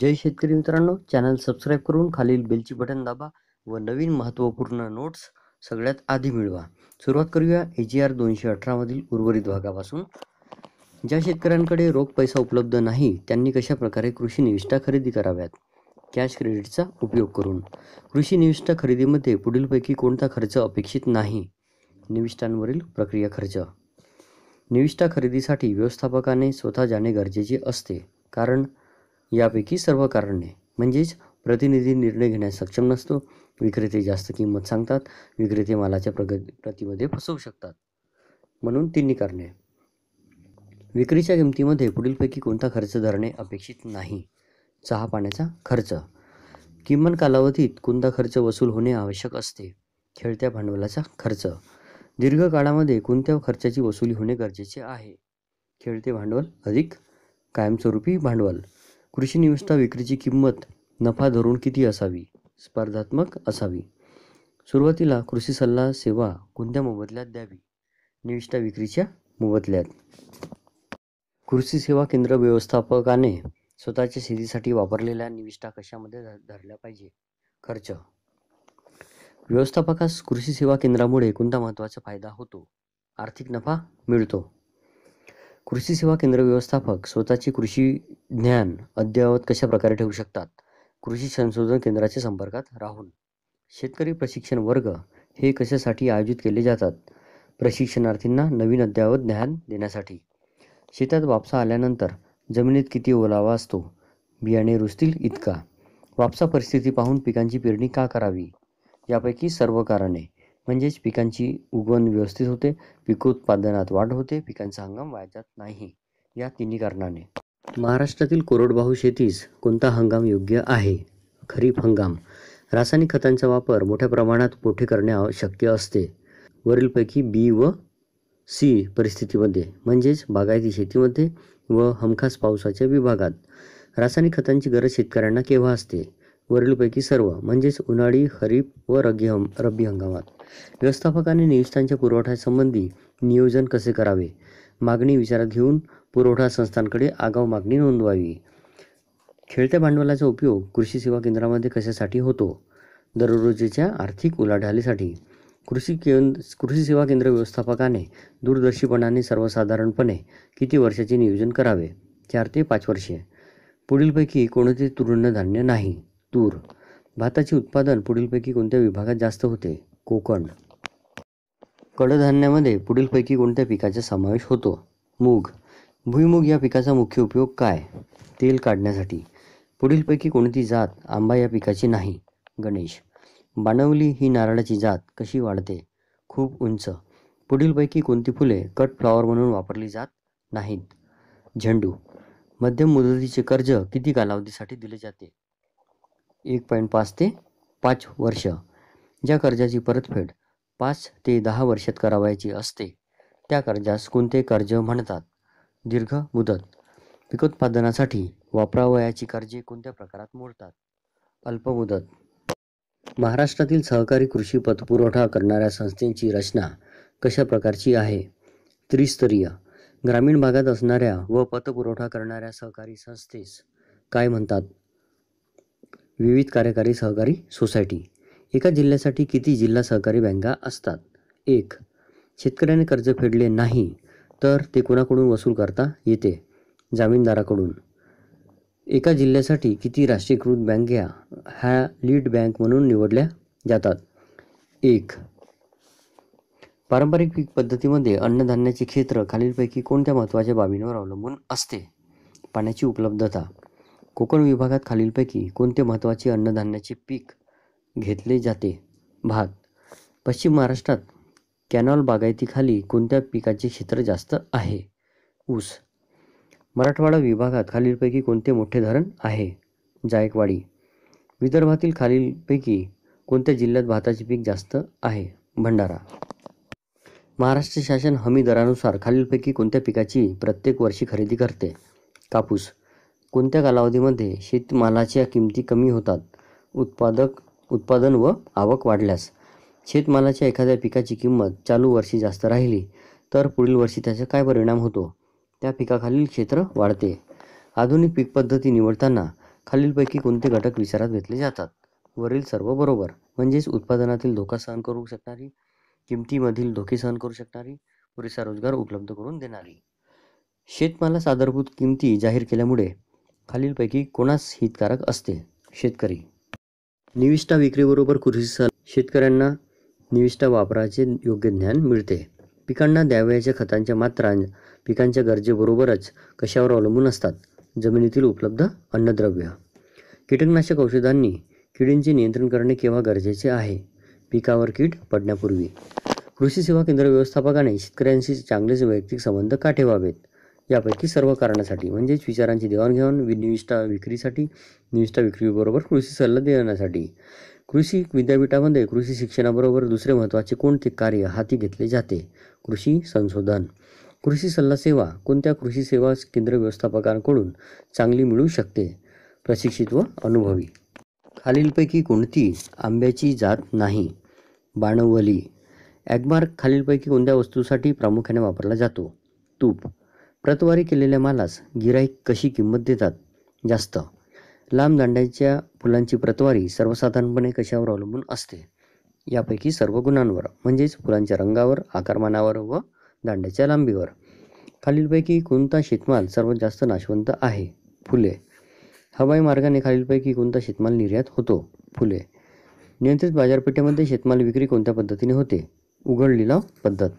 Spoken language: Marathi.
जय शेतकरी मित्रांनो चॅनल सबस्क्राईब करून खालील बेलची बटन दाबा व नवीन महत्त्वपूर्ण नोट्स सगळ्यात आधी मिळवा सुरुवात करूया ए जी आर दोनशे अठरामधील उर्वरित भागापासून ज्या शेतकऱ्यांकडे रोख पैसा उपलब्ध नाही त्यांनी कशा प्रकारे कृषी निविष्ठा खरेदी कराव्यात कॅश क्रेडिटचा उपयोग करून कृषी निविष्ठा खरेदीमध्ये पुढीलपैकी कोणता खर्च अपेक्षित नाही निविष्ठांवरील प्रक्रिया खर्च निविष्ठा खरेदीसाठी व्यवस्थापकाने स्वतः जाणे गरजेचे असते कारण यापैकी सर्व कारणे म्हणजेच प्रतिनिधी निर्णय घेण्यास सक्षम नसतो विक्रेते जास्त किंमत सांगतात विक्रेते मालाच्या प्रगती प्रतीमध्ये फसवू शकतात म्हणून तिन्ही कारणे विक्रीच्या किमतीमध्ये पुढीलपैकी कोणता खर्च धरणे अपेक्षित नाही चहा पाण्याचा खर्च किमान कालावधीत कोणता खर्च वसूल होणे आवश्यक असते खेळत्या भांडवलाचा खर्च दीर्घ काळामध्ये कोणत्या खर्चाची वसुली होणे गरजेचे आहे खेळते भांडवल अधिक कायमस्वरूपी भांडवल कृषी निविष्ठा विक्रीची किंमत नफा धरून किती असावी स्पर्धात्मक असावी सुरुवातीला कृषी सल्ला सेवा कोणत्या मोबदल्यात द्यावी निविष्ठा विक्रीच्या मोबदल्यात कृषी सेवा केंद्र व्यवस्थापकाने स्वतःच्या शेतीसाठी वापरलेल्या निविष्ठा कशामध्ये धरल्या पाहिजे खर्च व्यवस्थापकास कृषी सेवा केंद्रामुळे कोणता महत्त्वाचा फायदा होतो आर्थिक नफा मिळतो कृषी सेवा केंद्र व्यवस्थापक स्वतःची कृषी ज्ञान अद्ययावत कशा प्रकारे ठेवू शकतात कृषी संशोधन केंद्राच्या संपर्कात राहून शेतकरी प्रशिक्षण वर्ग हे कशासाठी आयोजित केले जातात प्रशिक्षणार्थींना नवीन अद्ययावत ज्ञान देण्यासाठी शेतात वापसा आल्यानंतर जमिनीत किती ओलावा असतो बियाणे रुजतील इतका वापसा परिस्थिती पाहून पिकांची पेरणी का करावी यापैकी सर्व कारणे म्हणजेच पिकांची उगवण व्यवस्थित होते पिकोत्पादनात वाढ होते पिकांचा हंगाम वाया जात नाही या तिन्ही कारणाने महाराष्ट्रातील कोरडवाहू शेतीस कोणता हंगाम योग्य आहे खरीप हंगाम रासायनिक खतांचा वापर मोठ्या प्रमाणात पोठे करणे शक्य असते वरीलपैकी बी व सी परिस्थितीमध्ये म्हणजेच बागायती शेतीमध्ये व हमखास पावसाच्या विभागात रासायनिक खतांची गरज शेतकऱ्यांना केव्हा असते वरीलपैकी सर्व म्हणजेच उन्हाळी खरीप व रगी हम रब्बी हंगामात व्यवस्थापकाने निविष्ठांच्या पुरवठ्यासंबंधी नियोजन कसे करावे मागणी विचारात घेऊन पुरवठा संस्थांकडे आगाऊ मागणी नोंदवावी खेळत्या भांडवलाचा उपयोग कृषी सेवा केंद्रामध्ये कशासाठी होतो दररोजच्या आर्थिक उलाढालीसाठी कृषी केंद्र कृषी सेवा केंद्र व्यवस्थापकाने दूरदर्शीपणाने सर्वसाधारणपणे किती वर्षाचे नियोजन करावे चार ते पाच वर्षे पुढीलपैकी कोणते तृणधान्य नाही तूर भाताचे उत्पादन पुढीलपैकी कोणत्या विभागात जास्त होते कोकण कडधान्यामध्ये पुढीलपैकी कोणत्या पिकाचा समावेश होतो मूग भुईमूग या पिकाचा मुख्य उपयोग काय तेल काढण्यासाठी पुढीलपैकी कोणती जात आंबा या पिकाची नाही गणेश बाणवली ही नारळाची जात कशी वाढते खूप उंच पुढीलपैकी कोणती फुले कट फ्लॉवर म्हणून वापरली जात नाहीत झेंडू मध्यम मुदतीचे कर्ज किती कालावधीसाठी दिले जाते एक पॉईंट पाच ते पाच वर्ष ज्या कर्जाची परतफेड पाच ते दहा वर्षात करावयाची असते त्या कर्जास कोणते कर्ज म्हणतात दीर्घ मुदत पिकोत्पादनासाठी वापरावयाची कर्जे कोणत्या प्रकारात मोडतात अल्पमुदत महाराष्ट्रातील सहकारी कृषी पतपुरवठा करणाऱ्या संस्थेची रचना कशा प्रकारची आहे त्रिस्तरीय ग्रामीण भागात असणाऱ्या व पतपुरवठा करणाऱ्या सहकारी संस्थेस काय म्हणतात विविध कार्यकारी सहकारी सोसायटी एका जिल्ह्यासाठी किती जिल्हा सहकारी बँका असतात एक शेतकऱ्याने कर्ज फेडले नाही तर ते कोणाकडून वसूल करता येते जामीनदाराकडून एका जिल्ह्यासाठी किती राष्ट्रीयकृत बँका ह्या लीड बँक म्हणून निवडल्या जातात एक पारंपरिक पीक पद्धतीमध्ये अन्नधान्याचे क्षेत्र खालीलपैकी कोणत्या महत्त्वाच्या बाबींवर अवलंबून असते पाण्याची उपलब्धता कोकण विभागात खालीलपैकी कोणते महत्त्वाचे अन्नधान्याचे पीक घेतले जाते भात पश्चिम महाराष्ट्रात कॅनॉल बागायतीखाली कोणत्या पिकाचे क्षेत्र जास्त आहे ऊस मराठवाडा विभागात खालीलपैकी कोणते मोठे धरण आहे जायकवाडी विदर्भातील खालीलपैकी कोणत्या जिल्ह्यात भाताचे पीक जास्त आहे भंडारा महाराष्ट्र शासन हमी दरानुसार खालीलपैकी कोणत्या पिकाची प्रत्येक वर्षी खरेदी करते कापूस कोणत्या कालावधीमध्ये शेतमालाच्या किमती कमी होतात उत्पादक उत्पादन व आवक वाढल्यास शेतमालाच्या एखाद्या पिकाची किंमत चालू वर्षी जास्त राहिली तर पुढील वर्षी त्याचा काय परिणाम होतो त्या पिकाखालील क्षेत्र वाढते आधुनिक पीक पद्धती निवडताना खालीलपैकी कोणते घटक विचारात घेतले जातात वरील सर्व बरोबर म्हणजेच उत्पादनातील धोका सहन करू शकणारी किमतीमधील धोके सहन करू शकणारी पुरेसा रोजगार उपलब्ध करून देणारी शेतमालास आधारभूत किमती जाहीर केल्यामुळे खालीलपैकी कोणास हितकारक असते शेतकरी निविष्टा विक्रीबरोबर कृषी शेतकऱ्यांना निविष्ठा वापराचे योग्य ज्ञान मिळते पिकांना द्यावयाच्या खतांच्या मात्रा पिकांच्या गरजेबरोबरच कशावर अवलंबून असतात जमिनीतील उपलब्ध अन्नद्रव्य कीटकनाशक औषधांनी किडींचे नियंत्रण करणे केव्हा गरजेचे आहे पिकावर कीड पडण्यापूर्वी कृषी सेवा केंद्र व्यवस्थापकाने शेतकऱ्यांशी चांगलेच वैयक्तिक संबंध का ठेवावेत यापैकी सर्व कारणासाठी म्हणजेच विचारांची देवाणघेवाण निविष्ठा विक्रीसाठी निविष्ठा विक्रीबरोबर कृषी सल्ला देण्यासाठी कृषी विद्यापीठामध्ये कृषी शिक्षणाबरोबर दुसरे महत्त्वाचे कोणते कार्य हाती घेतले जाते कृषी संशोधन कृषी सल्ला सेवा कोणत्या कृषी सेवा केंद्र व्यवस्थापकांकडून चांगली मिळू शकते प्रशिक्षित व अनुभवी खालीलपैकी कोणती आंब्याची जात नाही बाणवली ॲगमार्क खालीलपैकी कोणत्या वस्तूसाठी प्रामुख्याने वापरला जातो तूप प्रतवारी केलेल्या मालास गिराईक कशी किंमत देतात जास्त लांब दांड्याच्या फुलांची प्रतवारी सर्वसाधारणपणे कशावर अवलंबून असते यापैकी सर्व गुणांवर म्हणजेच फुलांच्या रंगावर आकारमानावर व दांड्याच्या लांबीवर खालीलपैकी कोणता शेतमाल सर्वात जास्त नाशवंत आहे फुले हवाई मार्गाने खालीलपैकी कोणता शेतमाल निर्यात होतो फुले नियंत्रित बाजारपेठेमध्ये शेतमाल विक्री कोणत्या पद्धतीने होते उघडलेला पद्धत